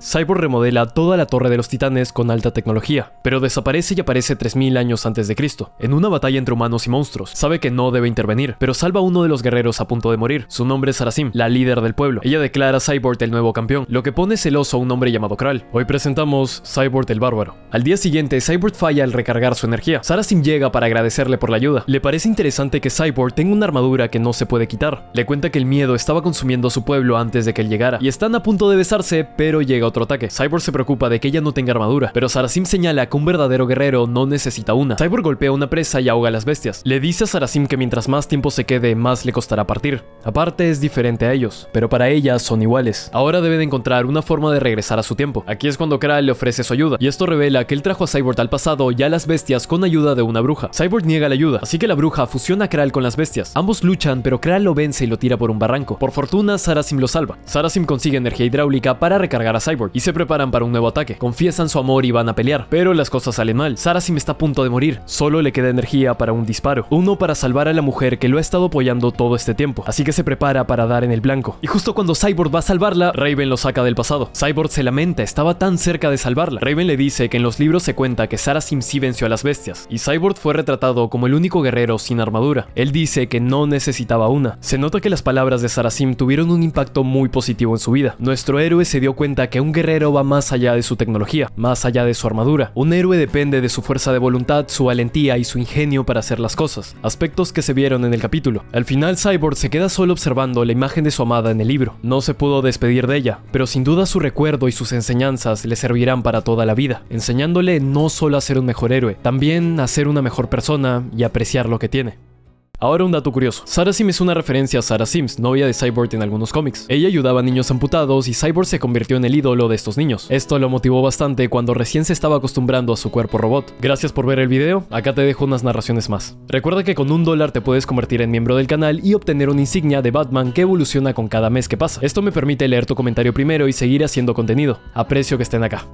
Cyborg remodela toda la Torre de los Titanes con alta tecnología, pero desaparece y aparece 3000 años antes de Cristo, en una batalla entre humanos y monstruos. Sabe que no debe intervenir, pero salva a uno de los guerreros a punto de morir. Su nombre es Sarasim, la líder del pueblo. Ella declara a Cyborg el nuevo campeón, lo que pone celoso a un hombre llamado Kral. Hoy presentamos Cyborg el Bárbaro. Al día siguiente, Cyborg falla al recargar su energía. Sarasim llega para agradecerle por la ayuda. Le parece interesante que Cyborg tenga una armadura que no se puede quitar. Le cuenta que el miedo estaba consumiendo a su pueblo antes de que él llegara, y están a punto de besarse, pero llega otro ataque. Cyborg se preocupa de que ella no tenga armadura, pero Sarasim señala que un verdadero guerrero no necesita una. Cyborg golpea una presa y ahoga a las bestias. Le dice a Sarasim que mientras más tiempo se quede, más le costará partir. Aparte es diferente a ellos, pero para ella son iguales. Ahora deben encontrar una forma de regresar a su tiempo. Aquí es cuando Kral le ofrece su ayuda, y esto revela que él trajo a Cyborg al pasado y a las bestias con ayuda de una bruja. Cyborg niega la ayuda, así que la bruja fusiona a Kral con las bestias. Ambos luchan, pero Kral lo vence y lo tira por un barranco. Por fortuna, Sarasim lo salva. Sarasim consigue energía hidráulica para recargar a Cyborg y se preparan para un nuevo ataque. Confiesan su amor y van a pelear, pero las cosas salen mal. Sarasim está a punto de morir, solo le queda energía para un disparo, uno para salvar a la mujer que lo ha estado apoyando todo este tiempo, así que se prepara para dar en el blanco. Y justo cuando Cyborg va a salvarla, Raven lo saca del pasado. Cyborg se lamenta, estaba tan cerca de salvarla. Raven le dice que en los libros se cuenta que Sarasim sí venció a las bestias, y Cyborg fue retratado como el único guerrero sin armadura. Él dice que no necesitaba una. Se nota que las palabras de Sarasim tuvieron un impacto muy positivo en su vida. Nuestro héroe se dio cuenta que un un guerrero va más allá de su tecnología, más allá de su armadura. Un héroe depende de su fuerza de voluntad, su valentía y su ingenio para hacer las cosas, aspectos que se vieron en el capítulo. Al final Cyborg se queda solo observando la imagen de su amada en el libro. No se pudo despedir de ella, pero sin duda su recuerdo y sus enseñanzas le servirán para toda la vida, enseñándole no solo a ser un mejor héroe, también a ser una mejor persona y apreciar lo que tiene. Ahora un dato curioso. Sarah Sim es una referencia a Sarah Sims, novia de Cyborg en algunos cómics. Ella ayudaba a niños amputados y Cyborg se convirtió en el ídolo de estos niños. Esto lo motivó bastante cuando recién se estaba acostumbrando a su cuerpo robot. Gracias por ver el video, acá te dejo unas narraciones más. Recuerda que con un dólar te puedes convertir en miembro del canal y obtener una insignia de Batman que evoluciona con cada mes que pasa. Esto me permite leer tu comentario primero y seguir haciendo contenido. Aprecio que estén acá.